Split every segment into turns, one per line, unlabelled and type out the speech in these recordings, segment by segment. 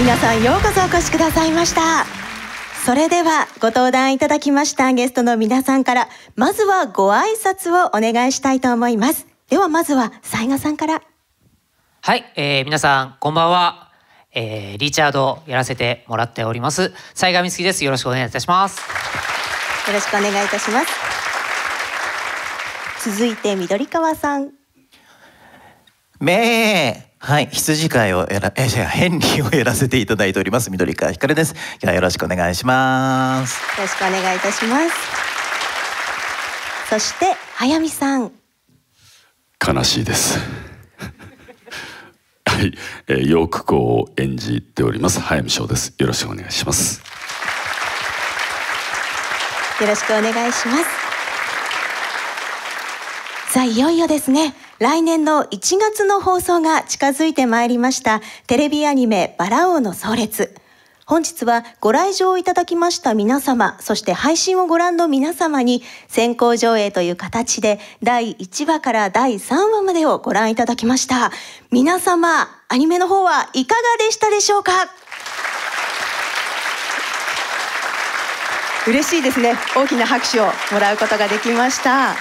皆さんようこそお越しくださいましたそれではご登壇いただきましたゲストの皆さんからまずはご挨拶をお願いしたいと思いますではまずは雑賀さんからはい、えー、皆さんこんばんは、えー、リチャードやらせてもらっております雑賀美月ですよろしくお願いいたしますよろしくお願いいたします続いて緑川さんめはい、羊飼いをやら、え、じゃ、ヘンリーをやらせていただいております。緑川光です。今日はよろしくお願
いします。
よろしくお願いいたします。そして、早見さん。
悲しいです。はい、えー、ヨーク校を演じております。早見翔です。よろしくお願いします。
よろしくお願いします。さあ、いよいよですね。来年の1月の放送が近づいてまいりましたテレビアニメバラ王の葬列。本日はご来場いただきました皆様、そして配信をご覧の皆様に先行上映という形で第1話から第3話までをご覧いただきました。皆様、アニメの方はいかがでしたでしょうか嬉しいですね。大きな拍手をもらうことができました。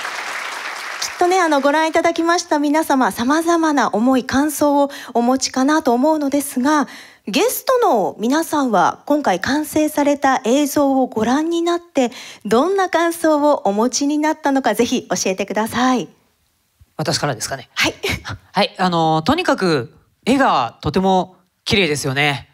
きっとね、あの、ご覧いただきました皆様、さまざまな思い、感想をお持ちかなと思うのですが、ゲストの皆さんは今回完成された映像をご覧になって、どんな感想をお持ちになったのか、ぜひ教えてください。私からですかね。はい。はい、あの、とにかく、絵がとても綺麗ですよね。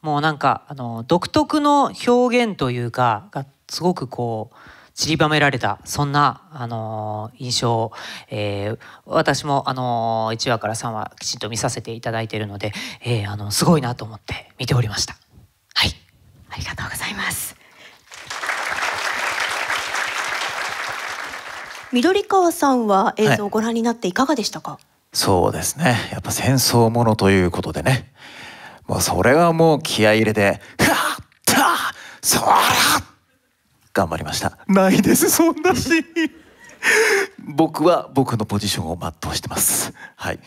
もうなんか、あの、独特の表現というか、がすごくこう、散りばめられたそんな、あのー、印象を、えー、私も、あのー、1話から3話きちんと見させていただいているので、えー、あのすごいなと思って見ておりました。はい、ありがとうございます緑川さんは映像をご覧になっていかがでしたか、はい、そうですねやっぱ戦争ものということでねもうそれはもう気合入れて「ふわっとそらっ頑張りましたないですそんなシーン 僕は僕のポジションを全うしてますはい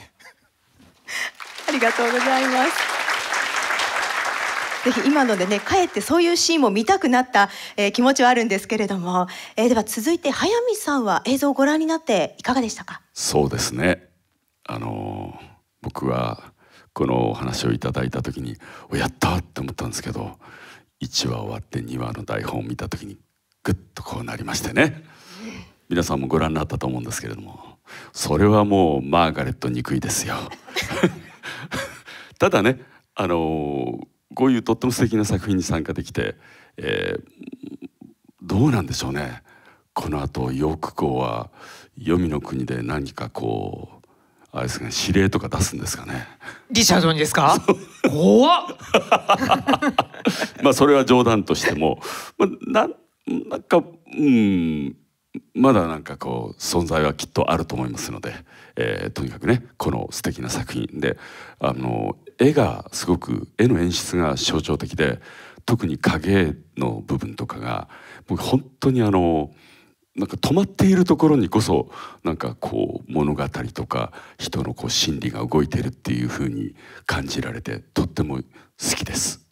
ありがとうございますぜひ今のでねかえってそういうシーンも見たくなった、えー、気持ちはあるんですけれども、えー、では続いて早見さんは映像をご覧になっていかがでしたか
そうですねあのー、僕はこのお話をいただいた時に「おやった!」って思ったんですけど1話終わって2話の台本を見た時にぐっとこうなりましてね皆さんもご覧になったと思うんですけれどもそれはもうマーガレット憎いですよただねあのこういうとっても素敵な作品に参加できて、えー、どうなんでしょうねこの後よくこうは黄泉の国で何かこうあれですね指令とか出すんですかね
リチャードにですか怖
まあそれは冗談としても、まあ、なんなんかうんまだなんかこう存在はきっとあると思いますので、えー、とにかくねこの素敵な作品であの絵がすごく絵の演出が象徴的で特に影の部分とかが僕本当にあのなんか止まっているところにこそなんかこう物語とか人のこう心理が動いてるっていう風に感じられてとっても好きです。